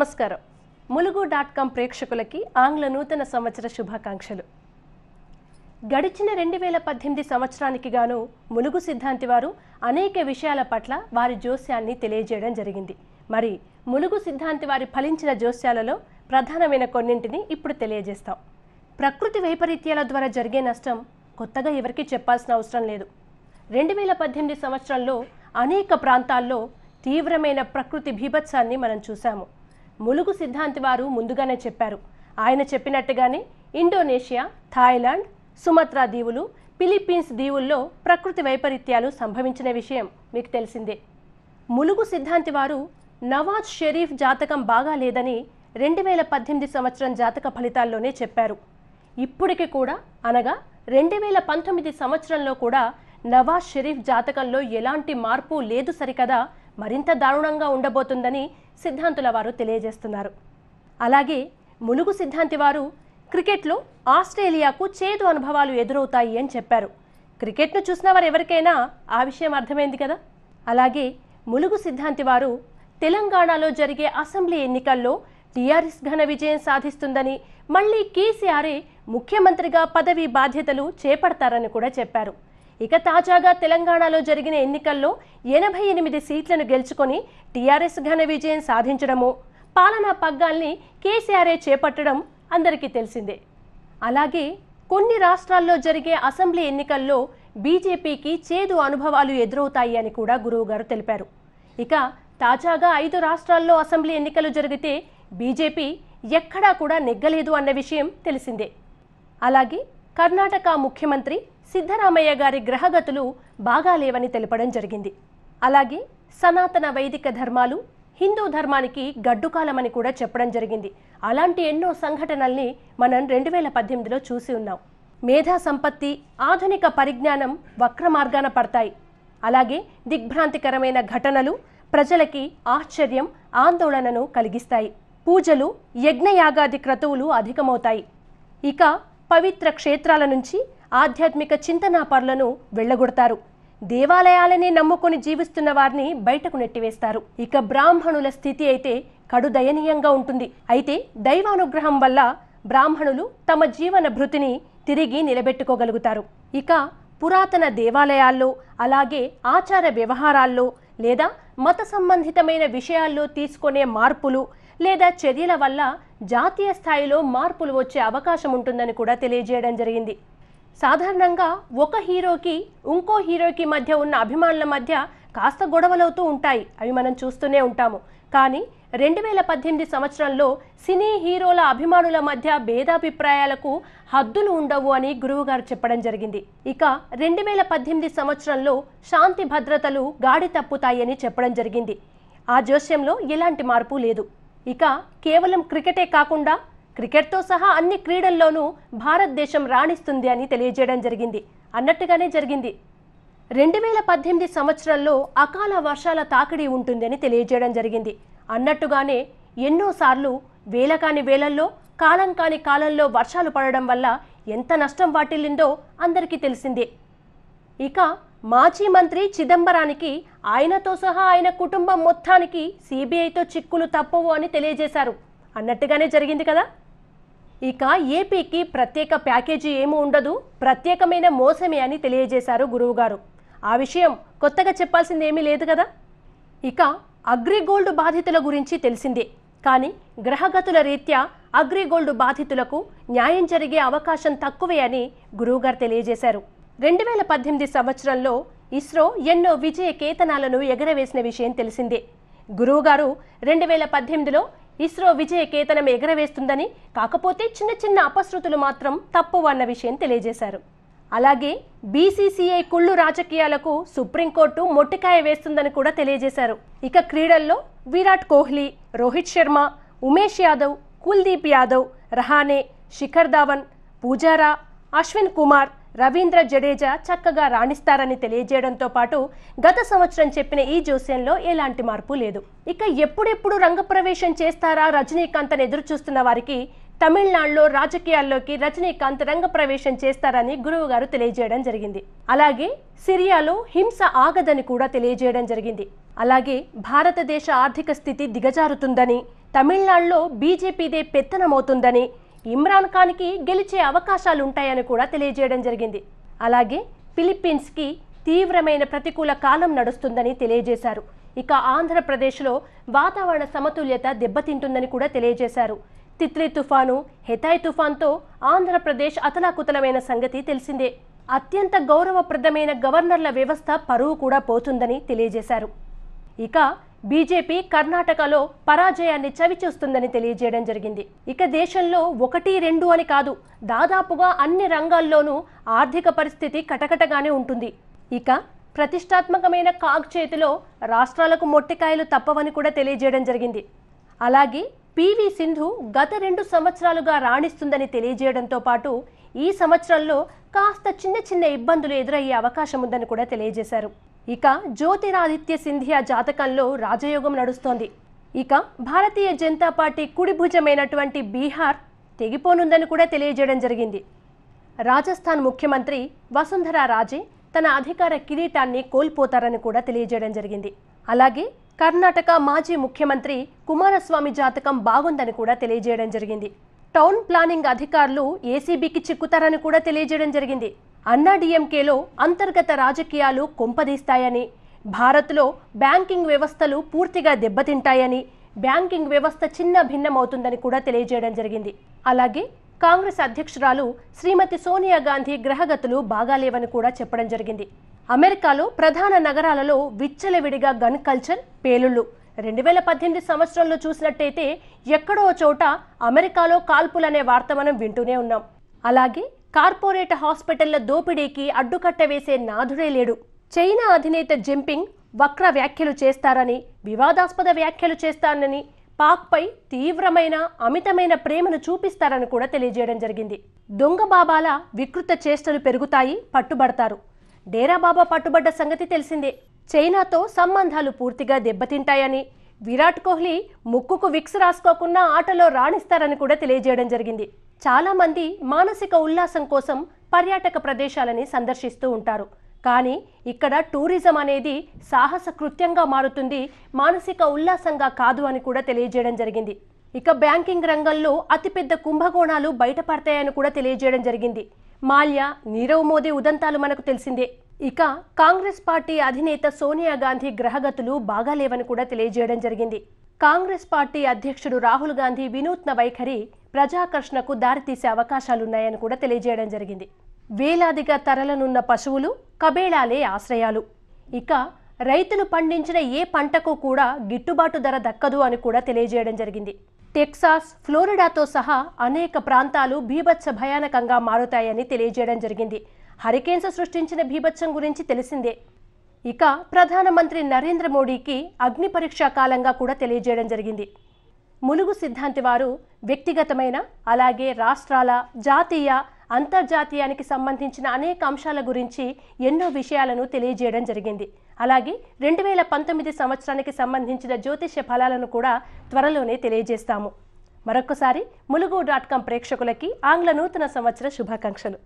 నమస్కారం Mulugu dot com ప్రేక్షకులకి ఆంగ్ల నూతన సంవత్సర శుభాకాంక్షలు గడిచిన రెండు వేల పద్దెనిమిది సంవత్సరానికి గాను ములుగు సిద్ధాంతి వారు అనేక విషయాల పట్ల వారి జోస్యాన్ని తెలియజేయడం జరిగింది మరి ములుగు సిద్ధాంతి వారి ఫలించిన జోస్యాలలో ప్రధానమైన కొన్నింటిని ఇప్పుడు తెలియజేస్తాం ప్రకృతి వైపరీత్యాల ద్వారా జరిగే నష్టం కొత్తగా ఎవరికీ చెప్పాల్సిన అవసరం లేదు రెండు వేల పద్దెనిమిది సంవత్సరంలో అనేక ప్రాంతాల్లో తీవ్రమైన ప్రకృతి భీభత్సాన్ని మనం చూశాము ములుగు సిద్ధాంతి వారు ముందుగానే చెప్పారు ఆయన చెప్పినట్టుగానే ఇండోనేషియా థాయిలాండ్ సుమత్రా దీవులు ఫిలిప్పీన్స్ దీవుల్లో ప్రకృతి వైపరీత్యాలు సంభవించిన విషయం మీకు తెలిసిందే ములుగు సిద్ధాంతి వారు నవాజ్ షరీఫ్ జాతకం బాగా లేదని రెండు వేల పద్దెనిమిది సంవత్సరం జాతక ఫలితాల్లోనే చెప్పారు ఇప్పటికి కూడా అనగా రెండు వేల పంతొమ్మిది సంవత్సరంలో కూడా నవాజ్ షరీఫ్ జాతకంలో ఎలాంటి మార్పు లేదు సరికదా మరింత దారుణంగా ఉండబోతుందని సిద్ధాంతుల వారు తెలియజేస్తున్నారు అలాగే ములుగు సిద్ధాంతి వారు క్రికెట్లో ఆస్ట్రేలియాకు చేదు అనుభవాలు ఎదురవుతాయి అని చెప్పారు క్రికెట్ను చూసిన వారు ఎవరికైనా ఆ విషయం అర్థమైంది కదా అలాగే ములుగు సిద్ధాంతి వారు తెలంగాణలో జరిగే అసెంబ్లీ ఎన్నికల్లో టీఆర్ఎస్ ఘన విజయం సాధిస్తుందని మళ్లీ కేసీఆర్ఏ ముఖ్యమంత్రిగా పదవి బాధ్యతలు చేపడతారని కూడా చెప్పారు ఇక తాజాగా తెలంగాణలో జరిగిన ఎన్నికల్లో ఎనభై ఎనిమిది సీట్లను గెలుచుకొని టీఆర్ఎస్ ఘన విజయం సాధించడము పాలనా పగ్గాల్ని కేసీఆర్ఏ చేపట్టడం అందరికీ తెలిసిందే అలాగే కొన్ని రాష్ట్రాల్లో జరిగే అసెంబ్లీ ఎన్నికల్లో బీజేపీకి చేదు అనుభవాలు ఎదురవుతాయి అని కూడా గురువు గారు తెలిపారు ఇక తాజాగా ఐదు రాష్ట్రాల్లో అసెంబ్లీ ఎన్నికలు జరిగితే బీజేపీ ఎక్కడా కూడా నెగ్గలేదు అన్న విషయం తెలిసిందే అలాగే కర్ణాటక ముఖ్యమంత్రి సిద్ధరామయ్య గారి గ్రహగతులు బాగా లేవని తెలపడం జరిగింది అలాగే సనాతన వైదిక ధర్మాలు హిందూ ధర్మానికి గడ్డుకాలమని కూడా చెప్పడం జరిగింది అలాంటి ఎన్నో సంఘటనల్ని మనం రెండు వేల పద్దెనిమిదిలో చూసి ఉన్నాం మేధా సంపత్తి ఆధునిక పరిజ్ఞానం వక్ర మార్గాన పడతాయి అలాగే దిగ్భ్రాంతికరమైన ఘటనలు ప్రజలకి ఆశ్చర్యం ఆందోళనను కలిగిస్తాయి పూజలు యజ్ఞయాగాది క్రతువులు అధికమవుతాయి ఇక పవిత్ర క్షేత్రాల నుంచి ఆధ్యాత్మిక చింతనా పరులను వెళ్ళగొడతారు దేవాలయాలనే నమ్ముకొని జీవిస్తున్న వారిని బయటకు నెట్టివేస్తారు ఇక బ్రాహ్మణుల స్థితి అయితే కడు దయనీయంగా ఉంటుంది అయితే దైవానుగ్రహం వల్ల బ్రాహ్మణులు తమ జీవన భృతిని తిరిగి నిలబెట్టుకోగలుగుతారు ఇక పురాతన దేవాలయాల్లో అలాగే ఆచార వ్యవహారాల్లో లేదా మత సంబంధితమైన విషయాల్లో తీసుకునే మార్పులు లేదా చర్యల వల్ల జాతీయ స్థాయిలో మార్పులు వచ్చే అవకాశం ఉంటుందని కూడా తెలియజేయడం జరిగింది సాధారణంగా ఒక హీరోకి ఇంకో హీరోకి మధ్య ఉన్న అభిమానుల మధ్య కాస్త గొడవలవుతూ ఉంటాయి అవి మనం చూస్తూనే ఉంటాము కానీ రెండు వేల పద్దెనిమిది సంవత్సరంలో సినీ హీరోల అభిమానుల మధ్య భేదాభిప్రాయాలకు హద్దులు ఉండవు అని గురువుగారు చెప్పడం జరిగింది ఇక రెండు వేల పద్దెనిమిది సంవత్సరంలో శాంతి భద్రతలు గాడి తప్పుతాయని చెప్పడం జరిగింది ఆ జోస్యంలో ఎలాంటి మార్పు లేదు ఇక కేవలం క్రికెటే కాకుండా క్రికెట్తో సహా అన్ని క్రీడల్లోనూ భారతదేశం రాణిస్తుంది అని తెలియజేయడం జరిగింది అన్నట్టుగానే జరిగింది రెండు వేల పద్దెనిమిది సంవత్సరాల్లో అకాల వర్షాల తాకిడి ఉంటుందని తెలియజేయడం జరిగింది అన్నట్టుగానే ఎన్నోసార్లు వేల కాని వేలల్లో కాలం కాని కాలంలో వర్షాలు పడడం వల్ల ఎంత నష్టం వాటిల్లిందో అందరికీ తెలిసిందే ఇక మాజీ మంత్రి చిదంబరానికి ఆయనతో సహా ఆయన కుటుంబం మొత్తానికి సిబిఐతో చిక్కులు తప్పవు అని తెలియజేశారు అన్నట్టుగానే జరిగింది కదా ఇక ఏపీకి ప్రత్యేక ప్యాకేజీ ఏమీ ఉండదు ప్రత్యేకమైన మోసమే అని తెలియజేశారు గురువుగారు ఆ విషయం కొత్తగా చెప్పాల్సింది ఏమీ లేదు కదా ఇక అగ్రిగోల్డ్ బాధితుల గురించి తెలిసిందే కానీ గ్రహగతుల రీత్యా అగ్రిగోల్డ్ బాధితులకు న్యాయం జరిగే అవకాశం తక్కువే అని గురువుగారు తెలియజేశారు రెండు వేల పద్దెనిమిది సంవత్సరంలో ఇస్రో ఎన్నో విజయ కేతనాలను ఎగరవేసిన విషయం తెలిసిందే గురువుగారు రెండు వేల పద్దెనిమిదిలో ఇస్రో విజయ కేతనం ఎగరవేస్తుందని కాకపోతే చిన్న చిన్న అపశృతులు మాత్రం తప్పు అన్న విషయం తెలియజేశారు అలాగే బీసీసీఐ కుళ్ళు రాజకీయాలకు సుప్రీంకోర్టు మొట్టికాయ వేస్తుందని కూడా తెలియజేశారు ఇక క్రీడల్లో విరాట్ కోహ్లీ రోహిత్ శర్మ ఉమేష్ యాదవ్ కుల్దీప్ యాదవ్ రహానే శిఖర్ ధావన్ పూజారా అశ్విన్ కుమార్ రవీంద్ర జడేజా చక్కగా రాణిస్తారని తెలియజేయడంతో పాటు గత సంవత్సరం చెప్పిన ఈ జోస్యంలో ఎలాంటి మార్పు లేదు ఇక ఎప్పుడెప్పుడు రంగప్రవేశం చేస్తారా రజనీకాంత్ అని ఎదురుచూస్తున్న వారికి తమిళనాడులో రాజకీయాల్లోకి రజనీకాంత్ రంగప్రవేశం చేస్తారని గురువు గారు తెలియజేయడం జరిగింది అలాగే సిరియాలో హింస ఆగదని కూడా తెలియజేయడం జరిగింది అలాగే భారతదేశ ఆర్థిక స్థితి దిగజారుతుందని తమిళనాడులో బీజేపీదే పెత్తనమవుతుందని ఇమ్రాన్ ఖాన్కి గెలిచే అవకాశాలుంటాయని కూడా తెలియజేయడం జరిగింది అలాగే ఫిలిప్పీన్స్కి తీవ్రమైన ప్రతికూల కాలం నడుస్తుందని తెలియజేశారు ఇక ఆంధ్రప్రదేశ్లో వాతావరణ సమతుల్యత దెబ్బతింటుందని కూడా తెలియజేశారు తిత్లీ తుఫాను హెతాయ్ తుఫాన్తో ఆంధ్రప్రదేశ్ అతలాకుతలమైన సంగతి తెలిసిందే అత్యంత గౌరవప్రదమైన గవర్నర్ల వ్యవస్థ పరువు కూడా పోతుందని తెలియజేశారు ఇక బీజేపీ కర్ణాటకలో పరాజయాన్ని చవిచూస్తుందని తెలియజేయడం జరిగింది ఇక దేశంలో ఒకటి రెండు అని కాదు దాదాపుగా అన్ని రంగాల్లోనూ ఆర్థిక పరిస్థితి కటకటగానే ఉంటుంది ఇక ప్రతిష్టాత్మకమైన కాగ్ చేతిలో రాష్ట్రాలకు మొట్టికాయలు తప్పవని కూడా తెలియజేయడం జరిగింది అలాగే పివి సింధు గత రెండు సంవత్సరాలుగా రాణిస్తుందని తెలియజేయడంతో పాటు ఈ సంవత్సరంలో కాస్త చిన్న చిన్న ఇబ్బందులు ఎదురయ్యే అవకాశం ఉందని కూడా తెలియజేశారు ఇక జ్యోతిరాదిత్య సింధియా జాతకంలో రాజయోగం నడుస్తోంది ఇక భారతీయ జనతా పార్టీ కుడిభుజమైనటువంటి బీహార్ తెగిపోనుందని కూడా తెలియజేయడం జరిగింది రాజస్థాన్ ముఖ్యమంత్రి వసుంధర రాజే తన అధికార కిరీటాన్ని కోల్పోతారని కూడా తెలియజేయడం జరిగింది అలాగే కర్ణాటక మాజీ ముఖ్యమంత్రి కుమారస్వామి జాతకం బాగుందని కూడా తెలియజేయడం జరిగింది టౌన్ ప్లానింగ్ అధికారులు ఏసీబీకి చిక్కుతారని కూడా తెలియజేయడం జరిగింది అన్నా డిఎంకేలో అంతర్గత రాజకీయాలు కొంపదీస్తాయని భారత్లో బ్యాంకింగ్ వ్యవస్థలు పూర్తిగా దెబ్బతింటాయని బ్యాంకింగ్ వ్యవస్థ చిన్న భిన్నమవుతుందని కూడా తెలియజేయడం జరిగింది అలాగే కాంగ్రెస్ అధ్యక్షురాలు శ్రీమతి సోనియా గాంధీ గ్రహగతులు బాగాలేవని కూడా చెప్పడం జరిగింది అమెరికాలో ప్రధాన నగరాలలో విచ్చలవిడిగా గన్ కల్చర్ పేలుళ్ళు రెండు వేల పద్దెనిమిది సంవత్సరంలో చూసినట్టయితే ఎక్కడో చోట అమెరికాలో కాల్పులనే వార్త మనం వింటూనే ఉన్నాం అలాగే కార్పొరేట్ హాస్పిటల్ల దోపిడీకి అడ్డుకట్ట వేసే నాథుడే లేడు చైనా అధినేత జింపింగ్ వక్ర వ్యాఖ్యలు చేస్తారని వివాదాస్పద వ్యాఖ్యలు చేస్తానని పాక్పై తీవ్రమైన అమితమైన ప్రేమను చూపిస్తారని కూడా తెలియజేయడం జరిగింది దొంగ బాబాల వికృత చేష్టలు పెరుగుతాయి పట్టుబడతారు డేరాబాబా పట్టుబడ్డ సంగతి తెలిసిందే చైనాతో సంబంధాలు పూర్తిగా దెబ్బతింటాయని విరాట్ కోహ్లీ ముక్కుకు విక్స్ రాసుకోకుండా ఆటలో రాణిస్తారని కూడా తెలియజేయడం జరిగింది చాలామంది మానసిక ఉల్లాసం కోసం పర్యాటక ప్రదేశాలని సందర్శిస్తూ ఉంటారు కానీ ఇక్కడ టూరిజం అనేది సాహస కృత్యంగా మారుతుంది మానసిక ఉల్లాసంగా కాదు అని కూడా తెలియజేయడం జరిగింది ఇక బ్యాంకింగ్ రంగంలో అతిపెద్ద కుంభకోణాలు బయటపడతాయని కూడా తెలియజేయడం జరిగింది మాల్యా నీరవ్ మోదీ ఉదంతాలు మనకు తెలిసిందే ఇక కాంగ్రెస్ పార్టీ అధినేత సోనియా గాంధీ గ్రహగతులు బాగాలేవని కూడా తెలియజేయడం జరిగింది కాంగ్రెస్ పార్టీ అధ్యక్షుడు రాహుల్ గాంధీ వినూత్న వైఖరి ప్రజాకర్షణకు దారితీసే అవకాశాలున్నాయని కూడా తెలియజేయడం జరిగింది వేలాదిగా తరలనున్న పశువులు కబేళాలే ఆశ్రయాలు ఇక రైతులు పండించిన ఏ పంటకు కూడా గిట్టుబాటు ధర దక్కదు అని కూడా తెలియజేయడం జరిగింది టెక్సాస్ ఫ్లోరిడాతో సహా అనేక ప్రాంతాలు భీభత్స భయానకంగా మారుతాయని తెలియజేయడం జరిగింది హరికేన్స్ సృష్టించిన భీభత్సం గురించి తెలిసిందే ఇక ప్రధానమంత్రి నరేంద్ర మోడీకి అగ్ని పరీక్షా కాలంగా కూడా తెలియజేయడం జరిగింది ములుగు సిద్ధాంతి వారు వ్యక్తిగతమైన అలాగే రాష్ట్రాల జాతీయ అంతర్జాతీయానికి సంబంధించిన అనేక అంశాల గురించి ఎన్నో విషయాలను తెలియజేయడం జరిగింది అలాగే రెండు వేల పంతొమ్మిది సంవత్సరానికి సంబంధించిన జ్యోతిష్య ఫలాలను కూడా త్వరలోనే తెలియజేస్తాము మరొకసారి ములుగు డాట్ కాం ప్రేక్షకులకి ఆంగ్ల నూతన సంవత్సర శుభాకాంక్షలు